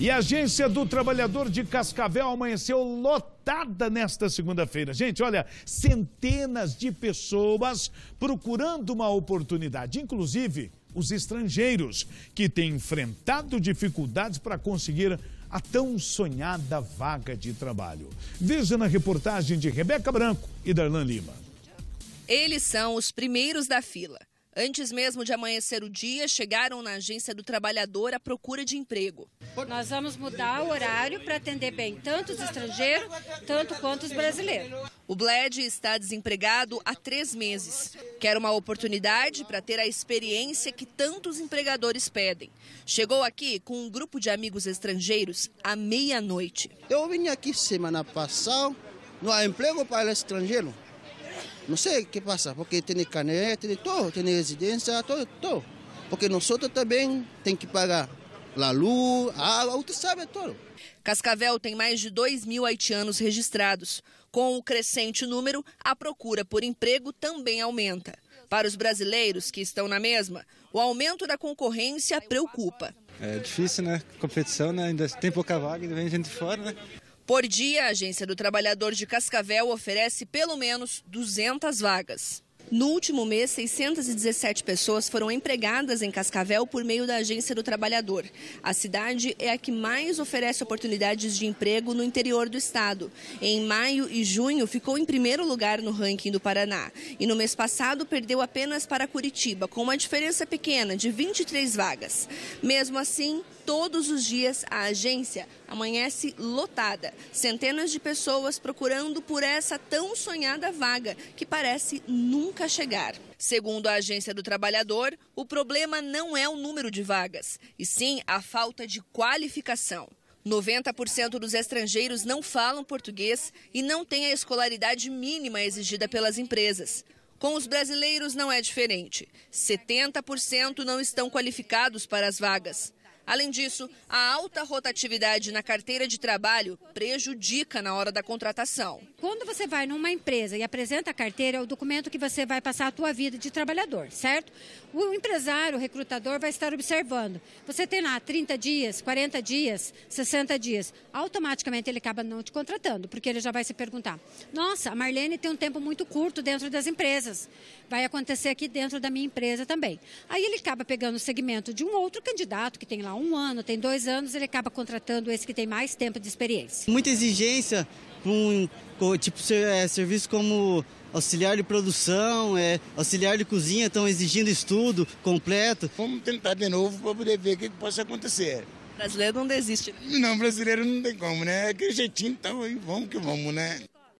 E a agência do trabalhador de Cascavel amanheceu lotada nesta segunda-feira. Gente, olha, centenas de pessoas procurando uma oportunidade, inclusive os estrangeiros que têm enfrentado dificuldades para conseguir a tão sonhada vaga de trabalho. Veja na reportagem de Rebeca Branco e Darlan Lima. Eles são os primeiros da fila. Antes mesmo de amanhecer o dia, chegaram na agência do trabalhador à procura de emprego. Nós vamos mudar o horário para atender bem tanto os estrangeiros, tanto quanto os brasileiros. O Bled está desempregado há três meses. Quer uma oportunidade para ter a experiência que tantos empregadores pedem. Chegou aqui com um grupo de amigos estrangeiros à meia-noite. Eu vim aqui semana passada no emprego para estrangeiro. Não sei o que passa, porque tem caneta, tem todo, tem residência, todo, todo. Porque nós também tem que pagar a luz, a água, tu sabe tudo. Cascavel tem mais de 2 mil haitianos registrados. Com o crescente número, a procura por emprego também aumenta. Para os brasileiros que estão na mesma, o aumento da concorrência preocupa. É difícil, né? Competição, né? Ainda tem pouca vaga, ainda vem gente fora, né? Por dia, a Agência do Trabalhador de Cascavel oferece pelo menos 200 vagas. No último mês, 617 pessoas foram empregadas em Cascavel por meio da Agência do Trabalhador. A cidade é a que mais oferece oportunidades de emprego no interior do estado. Em maio e junho, ficou em primeiro lugar no ranking do Paraná. E no mês passado, perdeu apenas para Curitiba, com uma diferença pequena de 23 vagas. Mesmo assim, todos os dias a agência amanhece lotada. Centenas de pessoas procurando por essa tão sonhada vaga que parece nunca nunca chegar. Segundo a Agência do Trabalhador, o problema não é o número de vagas, e sim a falta de qualificação. 90% dos estrangeiros não falam português e não têm a escolaridade mínima exigida pelas empresas. Com os brasileiros não é diferente. 70% não estão qualificados para as vagas. Além disso, a alta rotatividade na carteira de trabalho prejudica na hora da contratação. Quando você vai numa empresa e apresenta a carteira, é o documento que você vai passar a tua vida de trabalhador, certo? O empresário, o recrutador vai estar observando. Você tem lá 30 dias, 40 dias, 60 dias. Automaticamente ele acaba não te contratando, porque ele já vai se perguntar: "Nossa, a Marlene tem um tempo muito curto dentro das empresas. Vai acontecer aqui dentro da minha empresa também". Aí ele acaba pegando o segmento de um outro candidato que tem lá um ano, tem dois anos, ele acaba contratando esse que tem mais tempo de experiência. Muita exigência com um tipo é, serviço como auxiliar de produção, é, auxiliar de cozinha, estão exigindo estudo completo. Vamos tentar de novo para poder ver o que pode acontecer. brasileiro não desiste. Né? Não, brasileiro não tem como, né? Aquele é jeitinho então, vamos que vamos, né?